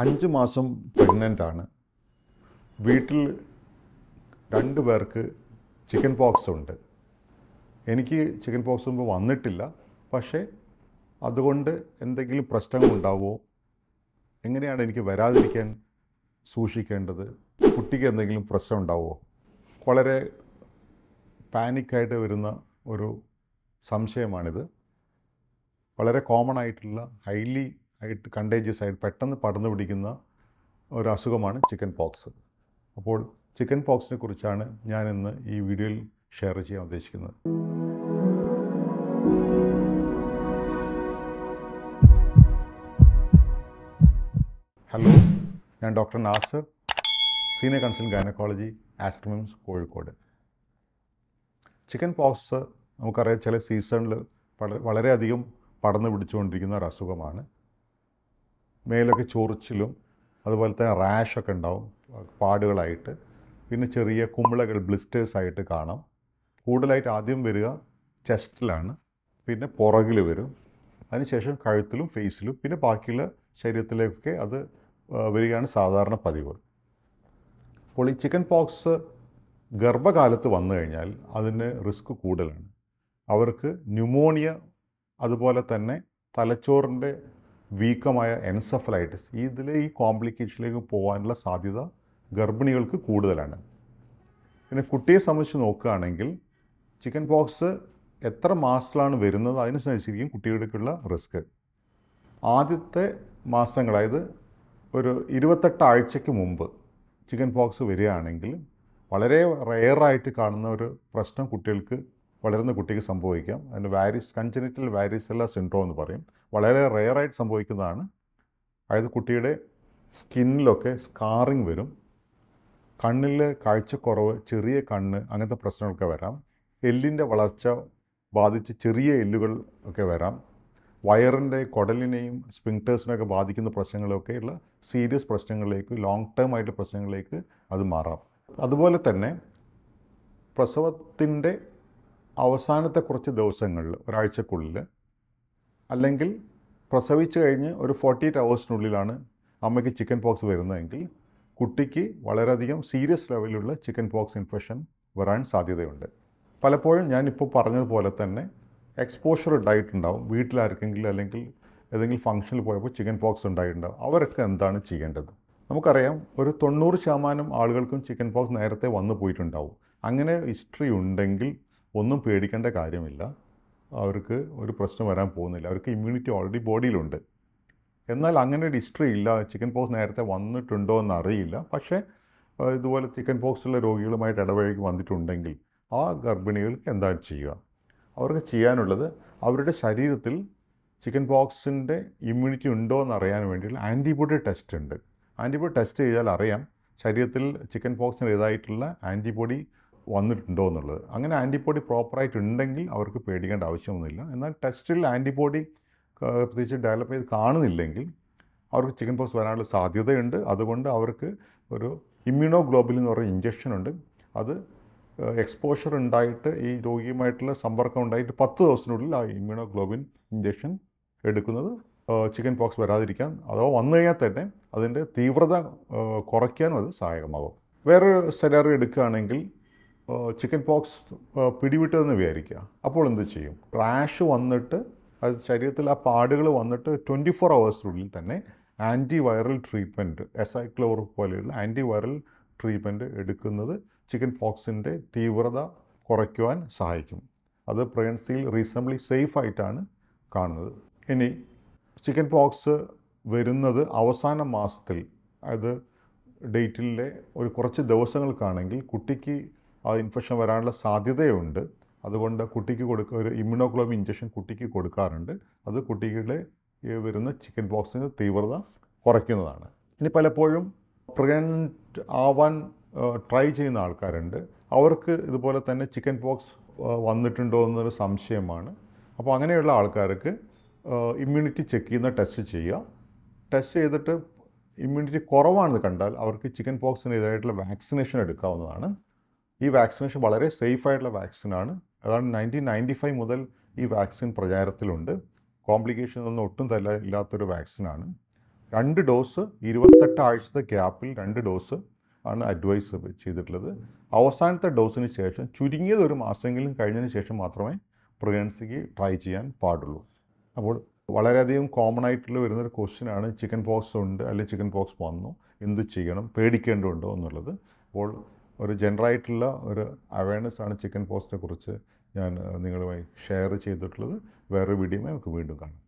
അഞ്ച് മാസം പ്രഗ്നൻ്റ് ആണ് വീട്ടിൽ രണ്ട് പേർക്ക് ചിക്കൻ പോക്സ് ഉണ്ട് എനിക്ക് ചിക്കൻ പോക്സ് മുമ്പ് വന്നിട്ടില്ല പക്ഷേ അതുകൊണ്ട് എന്തെങ്കിലും പ്രശ്നങ്ങളുണ്ടാവുമോ എങ്ങനെയാണ് എനിക്ക് വരാതിരിക്കാൻ സൂക്ഷിക്കേണ്ടത് കുട്ടിക്ക് എന്തെങ്കിലും പ്രശ്നം ഉണ്ടാവുമോ വളരെ പാനിക്കായിട്ട് വരുന്ന ഒരു സംശയമാണിത് വളരെ കോമൺ ആയിട്ടുള്ള ഹൈലി ആയിട്ട് കണ്ടേജിയസ് ആയിട്ട് പെട്ടെന്ന് പടർന്നു പിടിക്കുന്ന ഒരു അസുഖമാണ് ചിക്കൻ പോക്സ് അപ്പോൾ ചിക്കൻ പോക്സിനെ കുറിച്ചാണ് ഞാൻ ഇന്ന് ഈ വീഡിയോയിൽ ഷെയർ ചെയ്യാൻ ഉദ്ദേശിക്കുന്നത് ഹലോ ഞാൻ ഡോക്ടർ നാസർ സീനിയർ കൺസൽ gynaecology Aster MIMS Kozhikode chickenpox നമുക്കറിയാം ചില സീസണിൽ വളരെയധികം പടർന്നു പിടിച്ചുകൊണ്ടിരിക്കുന്ന ഒരു അസുഖമാണ് മേലൊക്കെ ചൊറിച്ചിലും അതുപോലെ തന്നെ റാഷൊക്കെ ഉണ്ടാവും പാടുകളായിട്ട് പിന്നെ ചെറിയ കുമ്പിളകൾ ബ്ലിസ്റ്റേഴ്സ് ആയിട്ട് കാണാം കൂടുതലായിട്ട് ആദ്യം വരിക ചെസ്റ്റിലാണ് പിന്നെ പുറകിൽ വരും അതിനുശേഷം കഴുത്തിലും ഫേസിലും പിന്നെ ബാക്കിയുള്ള ശരീരത്തിലേക്കൊക്കെ അത് വരികയാണ് സാധാരണ പതിവ് അപ്പോൾ ഈ ചിക്കൻ പോക്സ് ഗർഭകാലത്ത് വന്നു കഴിഞ്ഞാൽ അതിന് റിസ്ക് കൂടുതലാണ് അവർക്ക് ന്യൂമോണിയ അതുപോലെ തന്നെ തലച്ചോറിൻ്റെ വീക്കമായ എൻസഫലൈറ്റിസ് ഇതിലെ ഈ കോംപ്ലിക്കേഷനിലേക്ക് പോകാനുള്ള സാധ്യത ഗർഭിണികൾക്ക് കൂടുതലാണ് പിന്നെ കുട്ടിയെ സംബന്ധിച്ച് നോക്കുകയാണെങ്കിൽ ചിക്കൻ പോക്സ് എത്ര മാസത്തിലാണ് വരുന്നത് അതിനനുസരിച്ചിരിക്കും കുട്ടികൾക്കുള്ള റിസ്ക് ആദ്യത്തെ മാസങ്ങൾ അതായത് ഒരു ഇരുപത്തെട്ട് ആഴ്ചയ്ക്ക് മുമ്പ് ചിക്കൻ പോക്സ് വരികയാണെങ്കിൽ വളരെ റെയറായിട്ട് കാണുന്ന ഒരു പ്രശ്നം കുട്ടികൾക്ക് വളരുന്ന കുട്ടിക്ക് സംഭവിക്കാം അതിന് വാരിസ് കൺജനിറ്റൽ വാരിസെല്ല സിൻഡ്രോം എന്ന് പറയും വളരെ റെയറായിട്ട് സംഭവിക്കുന്നതാണ് അതായത് കുട്ടിയുടെ സ്കിന്നിലൊക്കെ സ്കാറിങ് വരും കണ്ണിൽ കാഴ്ചക്കുറവ് ചെറിയ കണ്ണ് അങ്ങനത്തെ പ്രശ്നങ്ങളൊക്കെ വരാം എല്ലിൻ്റെ വളർച്ച ബാധിച്ച് ചെറിയ എല്ലുകൾ ഒക്കെ വരാം വയറിൻ്റെ കുടലിനെയും സ്പിങ്ടേഴ്സിനെയൊക്കെ ബാധിക്കുന്ന പ്രശ്നങ്ങളൊക്കെയുള്ള സീരിയസ് പ്രശ്നങ്ങളിലേക്ക് ലോങ് ടേം ആയിട്ടുള്ള പ്രശ്നങ്ങളിലേക്ക് അത് മാറാം അതുപോലെ തന്നെ പ്രസവത്തിൻ്റെ അവസാനത്തെ കുറച്ച് ദിവസങ്ങളിൽ ഒരാഴ്ചക്കുള്ളിൽ അല്ലെങ്കിൽ പ്രസവിച്ച് കഴിഞ്ഞ് ഒരു ഫോർട്ടി എയ്റ്റ് അവേഴ്സിനുള്ളിലാണ് അമ്മയ്ക്ക് ചിക്കൻ പോക്സ് വരുന്നതെങ്കിൽ കുട്ടിക്ക് വളരെയധികം സീരിയസ് ലെവലിലുള്ള ചിക്കൻ പോക്സ് ഇൻഫെക്ഷൻ വരാൻ സാധ്യതയുണ്ട് പലപ്പോഴും ഞാനിപ്പോൾ പറഞ്ഞതുപോലെ തന്നെ എക്സ്പോഷർ ഡയറ്റ് ഉണ്ടാവും വീട്ടിലാർക്കെങ്കിലും അല്ലെങ്കിൽ ഏതെങ്കിലും ഫംഗ്ഷനിൽ പോയപ്പോൾ ചിക്കൻ പോക്സ് ഉണ്ടായിട്ടുണ്ടാവും അവരൊക്കെ എന്താണ് ചെയ്യേണ്ടത് നമുക്കറിയാം ഒരു തൊണ്ണൂറ് ശതമാനം ആളുകൾക്കും ചിക്കൻ പോക്സ് നേരത്തെ വന്നു പോയിട്ടുണ്ടാവും അങ്ങനെ ഹിസ്റ്ററി ഉണ്ടെങ്കിൽ ഒന്നും പേടിക്കേണ്ട കാര്യമില്ല അവർക്ക് ഒരു പ്രശ്നം വരാൻ പോകുന്നില്ല അവർക്ക് ഇമ്മ്യൂണിറ്റി ഓൾറെഡി ബോഡിയിലുണ്ട് എന്നാൽ അങ്ങനെ ഒരു ഹിസ്റ്ററി ഇല്ല ചിക്കൻ പോക്സ് നേരത്തെ വന്നിട്ടുണ്ടോ എന്ന് അറിയില്ല പക്ഷേ ഇതുപോലെ ചിക്കൻ പോക്സുള്ള രോഗികളുമായിട്ട് ഇടപഴകി വന്നിട്ടുണ്ടെങ്കിൽ ആ ഗർഭിണികൾക്ക് എന്താണ് ചെയ്യുക അവർക്ക് ചെയ്യാനുള്ളത് അവരുടെ ശരീരത്തിൽ ചിക്കൻ പോക്സിൻ്റെ ഇമ്മ്യൂണിറ്റി ഉണ്ടോ എന്ന് അറിയാൻ വേണ്ടിയിട്ട് ആൻറ്റിബോഡി ടെസ്റ്റ് ഉണ്ട് ആൻറ്റിബോഡി ടെസ്റ്റ് ചെയ്താൽ അറിയാം ശരീരത്തിൽ ചിക്കൻ പോക്സിന് ഇതായിട്ടുള്ള ആൻറ്റിബോഡി വന്നിട്ടുണ്ടോ എന്നുള്ളത് അങ്ങനെ ആൻറ്റിബോഡി പ്രോപ്പറായിട്ട് ഉണ്ടെങ്കിൽ അവർക്ക് പേടിക്കേണ്ട ആവശ്യമൊന്നുമില്ല എന്നാൽ ടെസ്റ്റിൽ ആൻറ്റിബോഡി പ്രത്യേകിച്ച് ഡെവലപ്പ് ചെയ്ത് കാണുന്നില്ലെങ്കിൽ അവർക്ക് ചിക്കൻ പോക്സ് വരാനുള്ള സാധ്യതയുണ്ട് അതുകൊണ്ട് അവർക്ക് ഒരു ഇമ്മ്യൂണോ ഗ്ലോബിൽ എന്ന് പറയുന്ന ഇഞ്ചക്ഷൻ ഉണ്ട് അത് എക്സ്പോഷർ ഉണ്ടായിട്ട് ഈ രോഗിയുമായിട്ടുള്ള സമ്പർക്കം ഉണ്ടായിട്ട് പത്ത് ദിവസത്തിനുള്ളിൽ ആ ഇമ്മ്യൂണോ ഗ്ലോബിൻ ഇഞ്ചക്ഷൻ എടുക്കുന്നത് ചിക്കൻ പോക്സ് വരാതിരിക്കാൻ അഥവാ വന്നു കഴിഞ്ഞാൽ തന്നെ അതിൻ്റെ തീവ്രത കുറയ്ക്കാനും അത് സഹായകമാകും വേറൊരു സെലറി എടുക്കുകയാണെങ്കിൽ ചിക്കൻ പോക്സ് പിടിവിട്ടതെന്ന് വിചാരിക്കുക അപ്പോൾ എന്ത് ചെയ്യും റാഷ് വന്നിട്ട് അത് ശരീരത്തിൽ ആ പാടുകൾ വന്നിട്ട് ട്വൻറ്റി ഫോർ അവേഴ്സിനുള്ളിൽ തന്നെ ആൻറ്റി വൈറൽ ട്രീറ്റ്മെൻറ്റ് എസൈക്ലോർ പോലെയുള്ള ആൻറ്റി വൈറൽ ട്രീറ്റ്മെൻറ്റ് എടുക്കുന്നത് ചിക്കൻ പോക്സിൻ്റെ തീവ്രത കുറയ്ക്കുവാൻ സഹായിക്കും അത് പ്രഗ്നൻസിയിൽ റീസണബ്ലി സേഫ് ആയിട്ടാണ് കാണുന്നത് ഇനി ചിക്കൻ പോക്സ് വരുന്നത് അവസാന മാസത്തിൽ അത് ഡേറ്റിലെ ഒരു കുറച്ച് ദിവസങ്ങൾക്കാണെങ്കിൽ കുട്ടിക്ക് ആ ഇൻഫെക്ഷൻ വരാനുള്ള സാധ്യതയുണ്ട് അതുകൊണ്ട് കുട്ടിക്ക് കൊടുക്കുക ഒരു ഇമ്മ്യൂണോഗ്ലോബിൻ ഇഞ്ചക്ഷൻ കുട്ടിക്ക് കൊടുക്കാറുണ്ട് അത് കുട്ടികളുടെ വരുന്ന ചിക്കൻ ബോക്സിന് തീവ്രത കുറയ്ക്കുന്നതാണ് ഇനി പലപ്പോഴും പ്രഗ്നൻ്റ് ആവാൻ ട്രൈ ചെയ്യുന്ന ആൾക്കാരുണ്ട് അവർക്ക് ഇതുപോലെ തന്നെ ചിക്കൻ പോക്സ് വന്നിട്ടുണ്ടോ എന്നൊരു സംശയമാണ് അപ്പോൾ അങ്ങനെയുള്ള ആൾക്കാർക്ക് ഇമ്മ്യൂണിറ്റി ചെക്ക് ചെയ്യുന്ന ടെസ്റ്റ് ചെയ്യുക ടെസ്റ്റ് ചെയ്തിട്ട് ഇമ്മ്യൂണിറ്റി കുറവാണെന്ന് കണ്ടാൽ അവർക്ക് ചിക്കൻ പോക്സിനെതിരായിട്ടുള്ള വാക്സിനേഷൻ എടുക്കാവുന്നതാണ് ഈ വാക്സിനേഷൻ വളരെ സേഫ് ആയിട്ടുള്ള വാക്സിനാണ് അതാണ് നയൻറ്റീൻ നയൻറ്റി ഫൈവ് മുതൽ ഈ വാക്സിൻ പ്രചാരത്തിലുണ്ട് കോംപ്ലിക്കേഷൻ ഒന്നും ഒട്ടും തല്ല ഇല്ലാത്തൊരു വാക്സിനാണ് രണ്ട് ഡോസ് ഇരുപത്തെട്ട് ആഴ്ചത്തെ ഗ്യാപ്പിൽ രണ്ട് ഡോസ് ആണ് അഡ്വൈസ് ചെയ്തിട്ടുള്ളത് അവസാനത്തെ ഡോസിന് ശേഷം ചുരുങ്ങിയത് ഒരു മാസമെങ്കിലും കഴിഞ്ഞതിന് ശേഷം മാത്രമേ പ്രഗ്നൻസിക്ക് ട്രൈ ചെയ്യാൻ പാടുള്ളൂ അപ്പോൾ വളരെയധികം കോമൺ ആയിട്ടുള്ള വരുന്നൊരു ക്വസ്റ്റ്യനാണ് ചിക്കൻ പോക്സ് ഉണ്ട് അല്ലെങ്കിൽ ചിക്കൻ പോക്സ് വന്നു എന്ത് ചെയ്യണം പേടിക്കേണ്ടതുണ്ടോ എന്നുള്ളത് അപ്പോൾ ഒരു ജനറായിട്ടുള്ള ഒരു അവയർനെസ് ആണ് ചിക്കൻ പോസ്റ്റിനെ കുറിച്ച് ഞാൻ നിങ്ങളുമായി ഷെയർ ചെയ്തിട്ടുള്ളത് വേറൊരു വീഡിയോയുമായി നമുക്ക് വീണ്ടും കാണാം